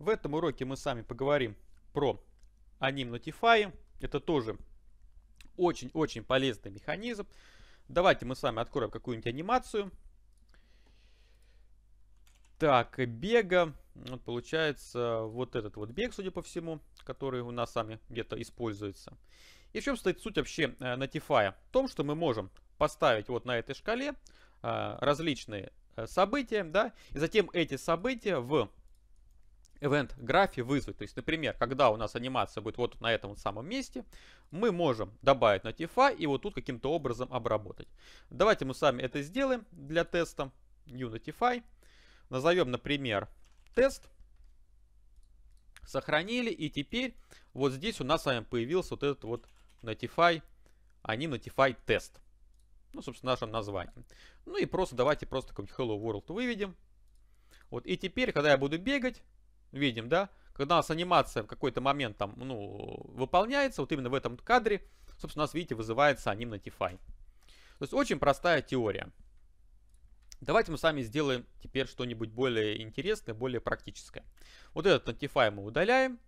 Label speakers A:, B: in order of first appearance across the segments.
A: В этом уроке мы с вами поговорим про Anim Notify. Это тоже очень-очень полезный механизм. Давайте мы с вами откроем какую-нибудь анимацию. Так, бега. Вот получается вот этот вот бег, судя по всему, который у нас сами где-то используется. И в чем стоит суть вообще Notify? Э, в том, что мы можем поставить вот на этой шкале э, различные э, события, да, и затем эти события в event графе вызвать. То есть, например, когда у нас анимация будет вот на этом самом месте, мы можем добавить Notify и вот тут каким-то образом обработать. Давайте мы сами это сделаем для теста. New Notify. Назовем, например, тест. Сохранили. И теперь вот здесь у нас с вами появился вот этот вот Notify, а не Notify тест. Ну, собственно, нашим названием. Ну и просто давайте просто как Hello World выведем. Вот, и теперь, когда я буду бегать, видим, да, когда у нас анимация в какой-то момент там, ну, выполняется, вот именно в этом кадре, собственно, у нас, видите, вызывается аним notify. То есть очень простая теория. Давайте мы с вами сделаем теперь что-нибудь более интересное, более практическое. Вот этот Notify мы удаляем.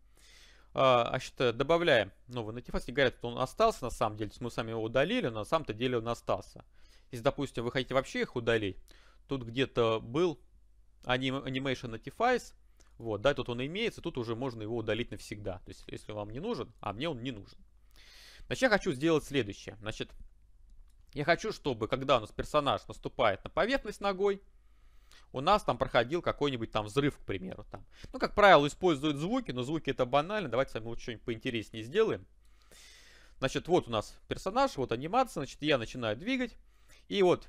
A: А, значит, добавляем новый Notify. Не говорят, что он остался на самом деле. Мы сами его удалили, но на самом-то деле он остался. Если, допустим, вы хотите вообще их удалить, тут где-то был Animation Notifies. Вот, да, тут он имеется, тут уже можно его удалить навсегда. То есть, если вам не нужен, а мне он не нужен. Значит, я хочу сделать следующее. Значит, я хочу, чтобы, когда у нас персонаж наступает на поверхность ногой, у нас там проходил какой-нибудь там взрыв, к примеру. Там. Ну, как правило, используют звуки, но звуки это банально. Давайте с вами лучше что-нибудь поинтереснее сделаем. Значит, вот у нас персонаж, вот анимация, значит, я начинаю двигать. И вот,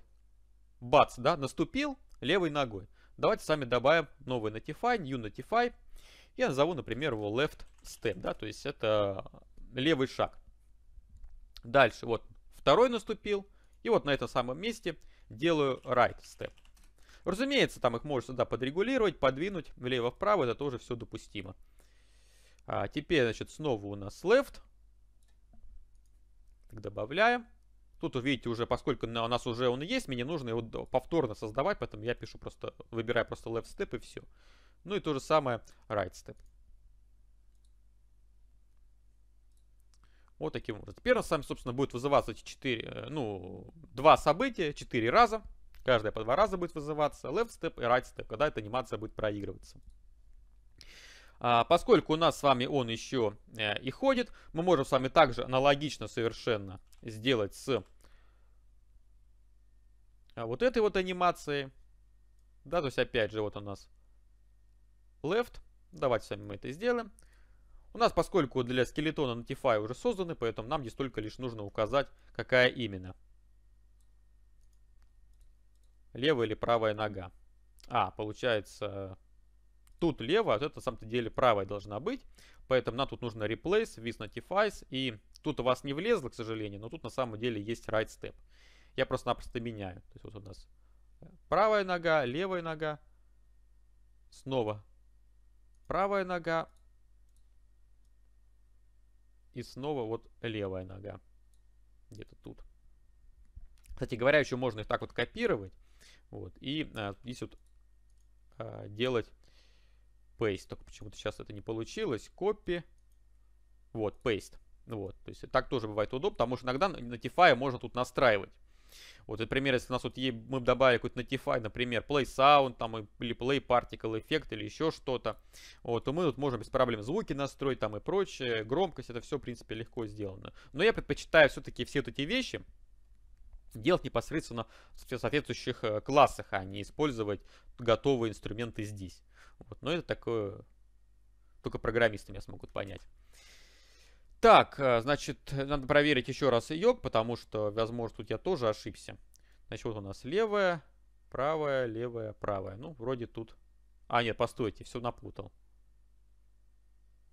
A: бац, да, наступил левой ногой. Давайте с вами добавим новый Notify, new Notify. Я назову, например, его left step, да, то есть это левый шаг. Дальше, вот, второй наступил, и вот на этом самом месте делаю right step. Разумеется, там их можно да, подрегулировать, подвинуть влево-вправо, это тоже все допустимо. А теперь, значит, снова у нас left. Так, добавляем. Тут, видите, уже поскольку у нас уже он есть, мне нужно его повторно создавать, поэтому я пишу просто, выбираю просто left step и все. Ну и то же самое right step. Вот таким образом. Теперь у нас с вами, собственно, будет вызываться эти 4, э, ну, два события, 4 раза. Каждая по два раза будет вызываться. Left step и right step, когда эта анимация будет проигрываться. А, поскольку у нас с вами он еще э, и ходит, мы можем с вами также аналогично совершенно сделать с а вот этой вот анимации. Да, то есть опять же вот у нас left. Давайте сами мы это сделаем. У нас, поскольку для скелетона Notify уже созданы, поэтому нам здесь только лишь нужно указать, какая именно. Левая или правая нога. А, получается, тут левая, а вот это на самом-то деле правая должна быть. Поэтому нам тут нужно replace, with notifies. И тут у вас не влезло, к сожалению, но тут на самом деле есть right step я просто-напросто меняю. То есть вот у нас правая нога, левая нога, снова правая нога и снова вот левая нога. Где-то тут. Кстати говоря, еще можно их так вот копировать. Вот, и а, здесь вот а, делать paste. Только почему-то сейчас это не получилось. Copy. Вот, paste. Вот, то есть так тоже бывает удобно, потому что иногда на Notify можно тут настраивать. Вот, например, если у нас вот ей мы добавили какой-то Notify, например, Play Sound, там, или Play Particle Effect, или еще что-то, вот, то мы тут вот можем без проблем звуки настроить, там, и прочее, громкость, это все, в принципе, легко сделано. Но я предпочитаю все-таки все вот эти вещи делать непосредственно в соответствующих э, классах, а не использовать готовые инструменты здесь. Вот. Но это такое только программисты меня смогут понять. Так, э, значит, надо проверить еще раз ее, потому что, возможно, тут я тоже ошибся. Значит, вот у нас левая, правая, левая, правая. Ну, вроде тут... А, нет, постойте, все напутал.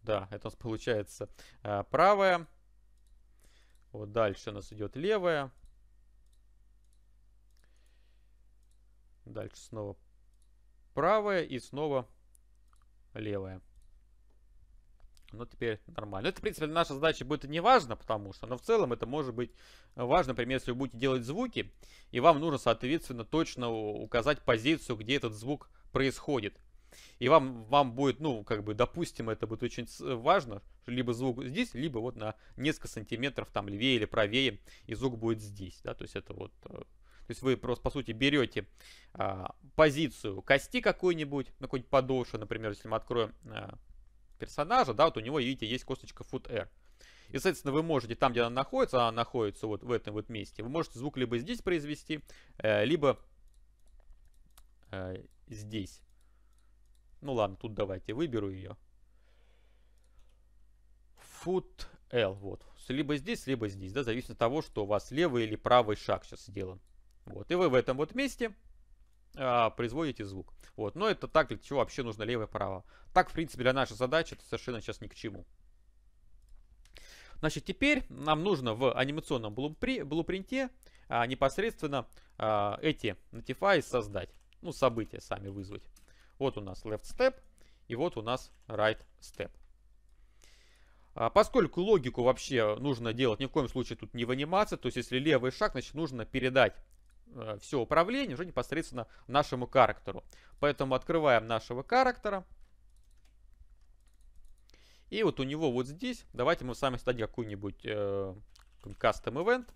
A: Да, это у нас получается э, правая. Вот дальше у нас идет левая. Дальше снова правая и снова левая. Ну, теперь нормально. Это, в принципе, наша задача будет не важно, потому что, но в целом это может быть э, важно, например, если вы будете делать звуки, и вам нужно, соответственно, точно указать позицию, где этот звук происходит. И вам, вам будет, ну, как бы, допустим, это будет очень э, важно, либо звук здесь, либо вот на несколько сантиметров там левее или правее, и звук будет здесь, да, то есть это вот... Э, то есть вы просто, по сути, берете а, позицию кости какой-нибудь, на какой-нибудь подошвы, например, если мы откроем а, персонажа, да, вот у него, видите, есть косточка foot r. И, соответственно, вы можете там, где она находится, она находится вот в этом вот месте, вы можете звук либо здесь произвести, э, либо э, здесь. Ну ладно, тут давайте выберу ее. Foot L, вот. Либо здесь, либо здесь, да, зависит от того, что у вас левый или правый шаг сейчас сделан. Вот, и вы в этом вот месте а, производите звук. Вот. Но это так, для чего вообще нужно лево-право. Так, в принципе, для нашей задачи это совершенно сейчас ни к чему. Значит, теперь нам нужно в анимационном блупринте а, непосредственно а, эти notify создать. Ну, события сами вызвать. Вот у нас left step и вот у нас right step. А, поскольку логику вообще нужно делать ни в коем случае тут не в анимации, то есть если левый шаг, значит нужно передать Э, все управление уже непосредственно нашему характеру. Поэтому открываем нашего характера. И вот у него вот здесь, давайте мы сами создадим э, какой-нибудь э, custom event.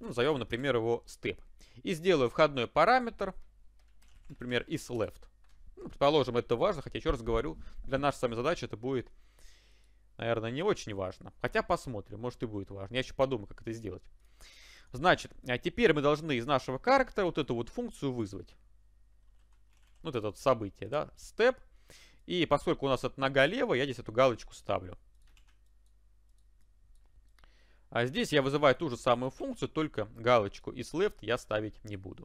A: Ну, назовем, например, его step. И сделаю входной параметр, например, is left. Ну, предположим, это важно, хотя, еще раз говорю, для нашей самой задачи это будет, наверное, не очень важно. Хотя посмотрим, может и будет важно. Я еще подумаю, как это сделать. Значит, а теперь мы должны из нашего характера вот эту вот функцию вызвать. Вот это вот событие, да, step, И поскольку у нас это нога лево, я здесь эту галочку ставлю. А здесь я вызываю ту же самую функцию, только галочку из left я ставить не буду.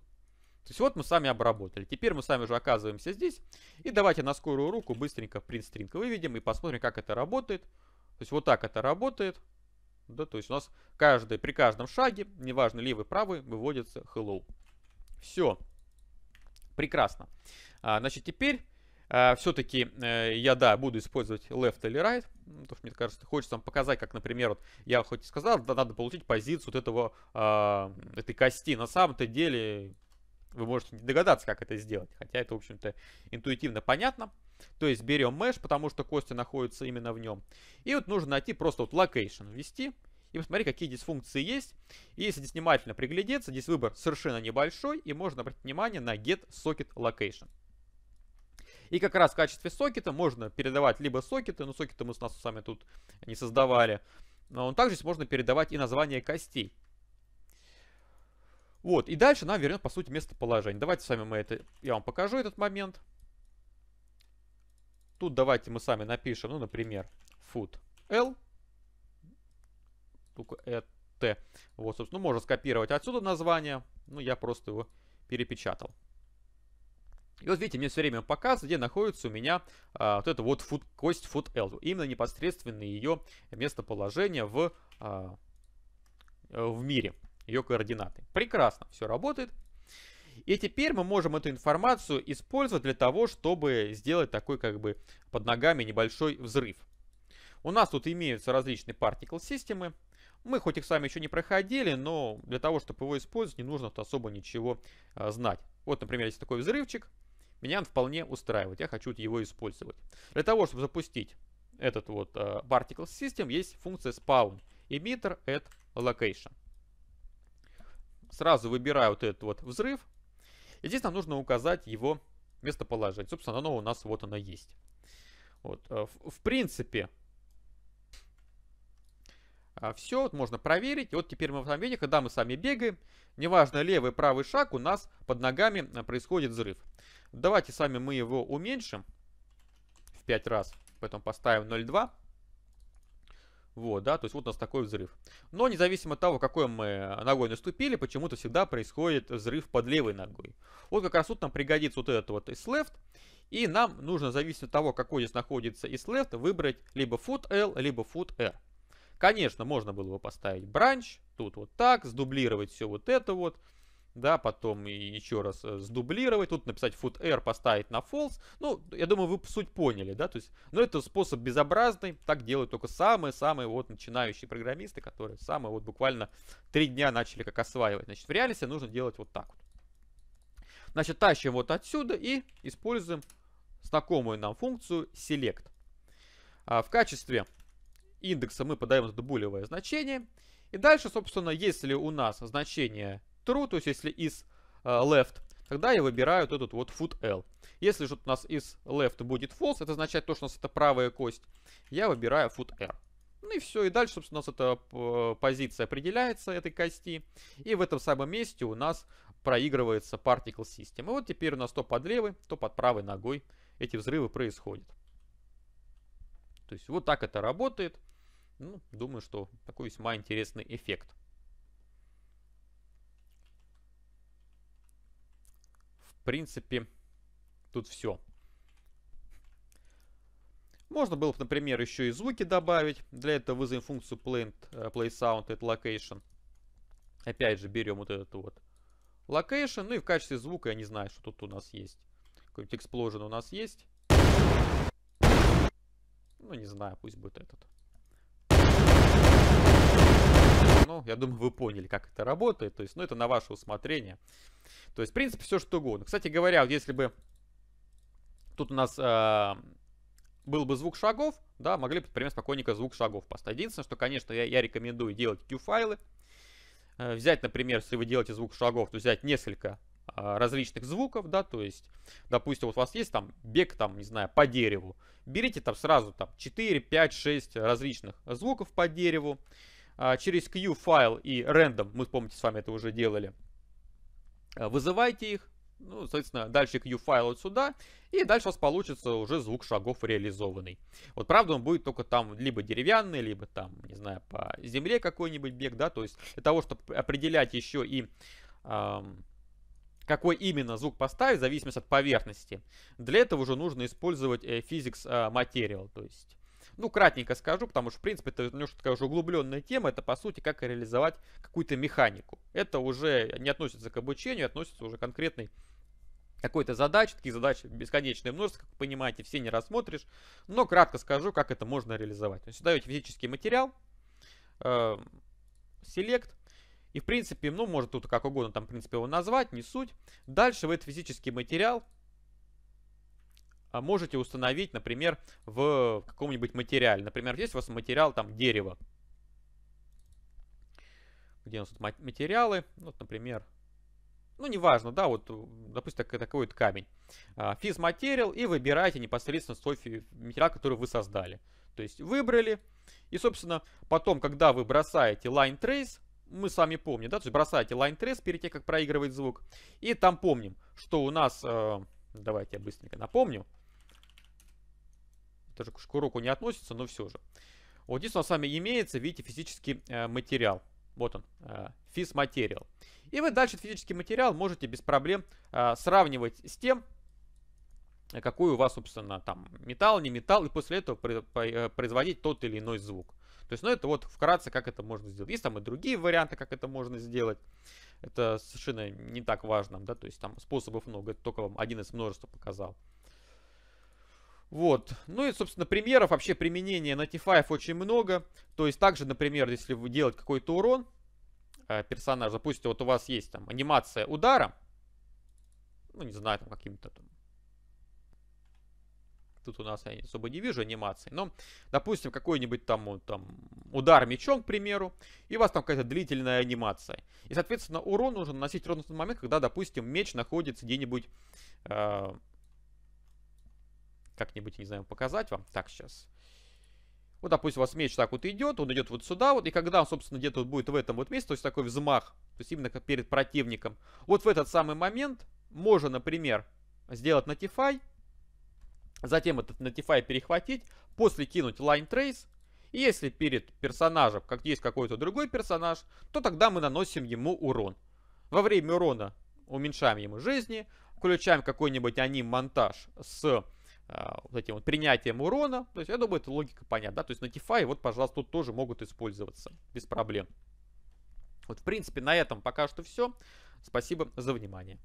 A: То есть вот мы сами обработали. Теперь мы сами уже оказываемся здесь. И давайте на скорую руку быстренько print string выведем и посмотрим, как это работает. То есть вот так это работает. Да, то есть у нас каждый, при каждом шаге, неважно левый, правый, выводится hello. Все. Прекрасно. А, значит, теперь а, все-таки э, я, да, буду использовать left или right. Потому что мне кажется, хочется вам показать, как, например, вот я хоть и сказал, да, надо получить позицию вот этого, э, этой кости. На самом-то деле вы можете не догадаться, как это сделать, хотя это, в общем-то, интуитивно понятно. То есть берем mesh, потому что кости находятся именно в нем. И вот нужно найти просто вот location, ввести и посмотреть, какие здесь функции есть. И если здесь внимательно приглядеться, здесь выбор совершенно небольшой, и можно обратить внимание на get socket location. И как раз в качестве сокета можно передавать либо сокеты, но сокеты мы с нас сами тут не создавали, но он также здесь можно передавать и название костей. Вот, и дальше нам вернет, по сути, местоположение. Давайте сами мы это, я вам покажу этот момент. Тут давайте мы сами напишем, ну, например, food L. Только это. Вот, собственно, ну, можно скопировать отсюда название. Ну, я просто его перепечатал. И вот видите, мне все время показывает, где находится у меня а, вот эта вот food, кость food L. Именно непосредственно ее местоположение в, а, в мире ее координаты. Прекрасно, все работает. И теперь мы можем эту информацию использовать для того, чтобы сделать такой как бы под ногами небольшой взрыв. У нас тут имеются различные particle системы. Мы хоть их сами еще не проходили, но для того, чтобы его использовать, не нужно тут особо ничего а, знать. Вот, например, есть такой взрывчик. Меня он вполне устраивает, я хочу его использовать. Для того, чтобы запустить этот вот а, particle system, есть функция spawn emitter at location. Сразу выбираю вот этот вот взрыв. И здесь нам нужно указать его местоположение. Собственно, оно у нас вот оно есть. Вот. Э, в, в принципе, а, все вот можно проверить. вот теперь мы в этом виде, когда мы сами бегаем, неважно левый, правый шаг, у нас под ногами э, происходит взрыв. Давайте сами мы его уменьшим в 5 раз, потом поставим 0,2. Вот, да, то есть вот у нас такой взрыв. Но независимо от того, какой мы ногой наступили, почему-то всегда происходит взрыв под левой ногой. Вот как раз тут нам пригодится вот этот вот S-left. И нам нужно, зависимо от того, какой здесь находится S-left, выбрать либо foot L, либо foot R. Конечно, можно было бы поставить бранч, тут вот так, сдублировать все вот это вот да, потом и еще раз э, сдублировать, тут написать footer, поставить на false. Ну, я думаю, вы суть поняли, да, то есть, но ну, это способ безобразный, так делают только самые-самые вот начинающие программисты, которые самые вот буквально три дня начали как осваивать. Значит, в реальности нужно делать вот так вот. Значит, тащим вот отсюда и используем знакомую нам функцию select. А в качестве индекса мы подаем дублевое значение. И дальше, собственно, если у нас значение true, то есть если из э, left, тогда я выбираю вот этот вот foot L. Если же у нас из left будет false, это означает то, что у нас это правая кость, я выбираю foot R. Ну и все, и дальше, собственно, у нас эта э, позиция определяется, этой кости, и в этом самом месте у нас проигрывается particle system. И вот теперь у нас то под левой, то под правой ногой эти взрывы происходят. То есть вот так это работает. Ну, думаю, что такой весьма интересный эффект. принципе, тут все. Можно было бы, например, еще и звуки добавить. Для этого вызовем функцию э, play, play location. Опять же, берем вот этот вот location. Ну и в качестве звука я не знаю, что тут у нас есть. Какой-нибудь explosion у нас есть. Ну, не знаю, пусть будет этот. Ну, я думаю, вы поняли, как это работает. То есть, ну, это на ваше усмотрение. То есть, в принципе, все что угодно. Кстати говоря, вот если бы тут у нас э, был бы звук шагов, да, могли бы, например, спокойненько звук шагов поставить. Единственное, что, конечно, я, я рекомендую делать Q-файлы. Э, взять, например, если вы делаете звук шагов, то взять несколько а, различных звуков, да, то есть, допустим, вот у вас есть там бег, там, не знаю, по дереву, берите там сразу там 4, 5, 6 различных звуков по дереву, а, через Q-файл и random, мы помните с вами это уже делали, а, вызывайте их, ну, соответственно, дальше Q-файл вот сюда, и дальше у вас получится уже звук шагов реализованный. Вот, правда, он будет только там либо деревянный, либо там, не знаю, по земле какой-нибудь бег, да, то есть для того, чтобы определять еще и... Эм, какой именно звук поставить, в зависимости от поверхности. Для этого уже нужно использовать э, Physics а, Material, то есть ну, кратенько скажу, потому что, в принципе, это немножко такая уже углубленная тема. Это, по сути, как реализовать какую-то механику. Это уже не относится к обучению, относится уже к конкретной какой-то задачи, такие задачи бесконечные, множество, как вы понимаете, все не рассмотришь, но кратко скажу, как это можно реализовать. То есть даете физический материал, эм, селект, и в принципе, ну, может тут как угодно там, в принципе, его назвать, не суть. Дальше вы этот физический материал а, можете установить, например, в каком-нибудь материале. Например, здесь у вас материал там дерево. Где у нас тут материалы? Вот, например, ну, неважно, да, вот, допустим, так, такой вот камень. А, материал и выбираете непосредственно свой материал, который вы создали. То есть выбрали, и, собственно, потом, когда вы бросаете line trace, мы сами помним, да, то есть бросаете line trace перед тем, как проигрывать звук, и там помним, что у нас, э, давайте я быстренько напомню, тоже к шкуруку не относится, но все же. Вот здесь у нас с вами имеется, видите, физический э, материал. Вот он, э, физматериал. И вы дальше физический материал можете без проблем э, сравнивать с тем, какой у вас, собственно, там металл, не металл, и после этого э, производить тот или иной звук. То есть, ну, это вот вкратце, как это можно сделать. Есть там и другие варианты, как это можно сделать. Это совершенно не так важно, да, то есть там способов много, это только вам один из множества показал. Вот. Ну и, собственно, примеров вообще применения Notify очень много. То есть также, например, если вы делаете какой-то урон э, персонажа, допустим, вот у вас есть там анимация удара, ну не знаю, там каким-то там Тут у нас я особо не вижу анимации. Но, допустим, какой-нибудь там, там удар мечом, к примеру, и у вас там какая-то длительная анимация. И, соответственно, урон нужно наносить ровно в тот момент, когда, допустим, меч находится где-нибудь э, как-нибудь, не знаю, показать вам. Так, сейчас. Вот, допустим, у вас меч так вот идет, он идет вот сюда вот, и когда он, собственно, где-то вот будет в этом вот месте, то есть такой взмах, то есть именно перед противником, вот в этот самый момент можно, например, сделать Notify, затем этот Notify перехватить, после кинуть Line Trace, и если перед персонажем, как есть какой-то другой персонаж, то тогда мы наносим ему урон. Во время урона уменьшаем ему жизни, включаем какой-нибудь аним-монтаж с а, вот этим вот принятием урона. То есть, я думаю, эта логика понятна. То есть, на DeFi вот, пожалуйста, тут тоже могут использоваться без проблем. Вот, в принципе, на этом пока что все. Спасибо за внимание.